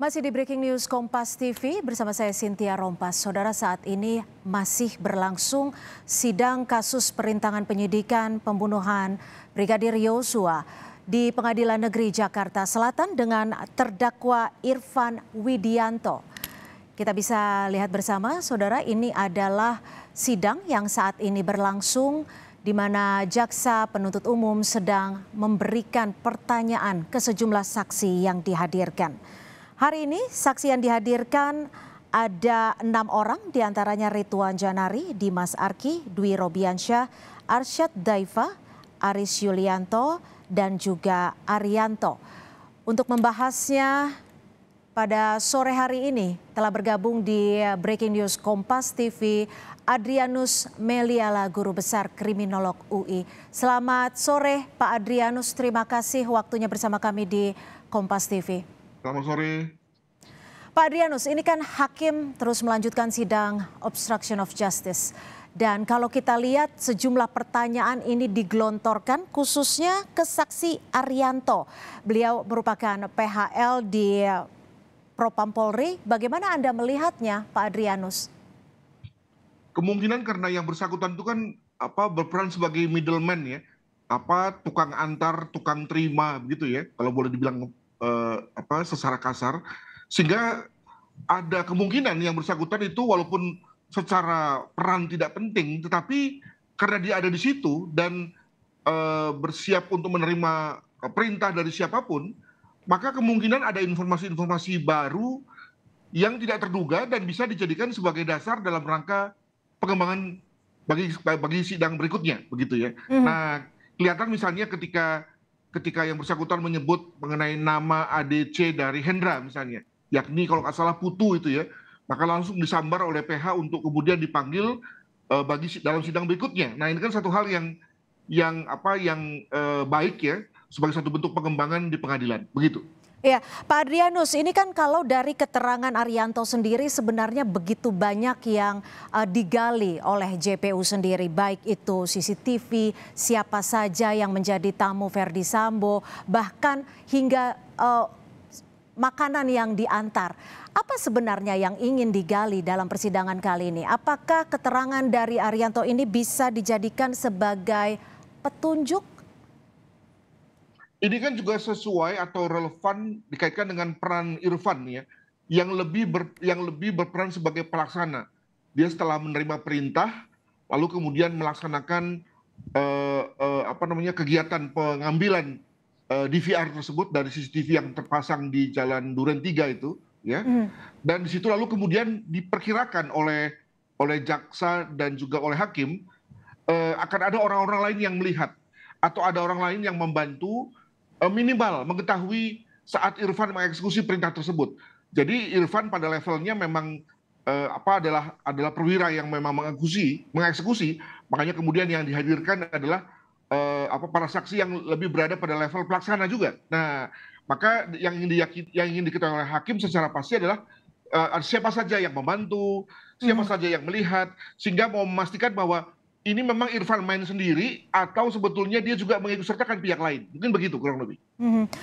Masih di Breaking News Kompas TV bersama saya Cynthia Rompas. Saudara saat ini masih berlangsung sidang kasus perintangan penyidikan pembunuhan Brigadir Yosua di Pengadilan Negeri Jakarta Selatan dengan terdakwa Irfan Widianto. Kita bisa lihat bersama, saudara, ini adalah sidang yang saat ini berlangsung di mana jaksa penuntut umum sedang memberikan pertanyaan ke sejumlah saksi yang dihadirkan. Hari ini saksi yang dihadirkan ada enam orang diantaranya Rituan Janari, Dimas Arki, Dwi Robiansyah, Arsyad Daifa, Aris Yulianto, dan juga Arianto. Untuk membahasnya pada sore hari ini telah bergabung di Breaking News Kompas TV Adrianus Meliala, Guru Besar Kriminolog UI. Selamat sore Pak Adrianus, terima kasih waktunya bersama kami di Kompas TV. Selamat sore. Pak Adrianus, ini kan hakim terus melanjutkan sidang obstruction of justice. Dan kalau kita lihat sejumlah pertanyaan ini digelontorkan khususnya ke saksi Arianto. Beliau merupakan PHL di Propam Polri. Bagaimana Anda melihatnya, Pak Adrianus? Kemungkinan karena yang bersangkutan itu kan apa berperan sebagai middleman ya, apa tukang antar, tukang terima begitu ya, kalau boleh dibilang Eh, apa secara kasar sehingga ada kemungkinan yang bersangkutan itu walaupun secara peran tidak penting tetapi karena dia ada di situ dan eh, bersiap untuk menerima perintah dari siapapun maka kemungkinan ada informasi-informasi baru yang tidak terduga dan bisa dijadikan sebagai dasar dalam rangka pengembangan bagi bagi sidang berikutnya begitu ya. Mm. Nah, kelihatan misalnya ketika ketika yang bersangkutan menyebut mengenai nama ADC dari Hendra misalnya, yakni kalau nggak salah Putu itu ya, maka langsung disambar oleh PH untuk kemudian dipanggil uh, bagi dalam sidang berikutnya. Nah ini kan satu hal yang yang apa yang uh, baik ya sebagai satu bentuk pengembangan di pengadilan, begitu. Ya, Pak Adrianus, ini kan kalau dari keterangan Arianto sendiri sebenarnya begitu banyak yang uh, digali oleh JPU sendiri, baik itu CCTV, siapa saja yang menjadi tamu Verdi Sambo, bahkan hingga uh, makanan yang diantar. Apa sebenarnya yang ingin digali dalam persidangan kali ini? Apakah keterangan dari Arianto ini bisa dijadikan sebagai petunjuk ini kan juga sesuai atau relevan dikaitkan dengan peran Irfan ya, yang lebih ber, yang lebih berperan sebagai pelaksana. Dia setelah menerima perintah, lalu kemudian melaksanakan eh, eh, apa namanya kegiatan pengambilan eh, DVR tersebut dari CCTV yang terpasang di Jalan Duren Tiga itu, ya. Mm. Dan di situ lalu kemudian diperkirakan oleh oleh jaksa dan juga oleh hakim eh, akan ada orang-orang lain yang melihat atau ada orang lain yang membantu Eh, minimal mengetahui saat Irfan mengeksekusi perintah tersebut. Jadi Irfan pada levelnya memang eh, apa adalah adalah perwira yang memang mengeksekusi, mengeksekusi. Makanya kemudian yang dihadirkan adalah eh, apa para saksi yang lebih berada pada level pelaksana juga. Nah, maka yang ingin diyakin, yang ingin diketahui oleh hakim secara pasti adalah eh, siapa saja yang membantu, siapa hmm. saja yang melihat sehingga mau memastikan bahwa ini memang Irfan main sendiri atau sebetulnya dia juga mengikut sertakan pihak lain? Mungkin begitu kurang lebih. Mm -hmm.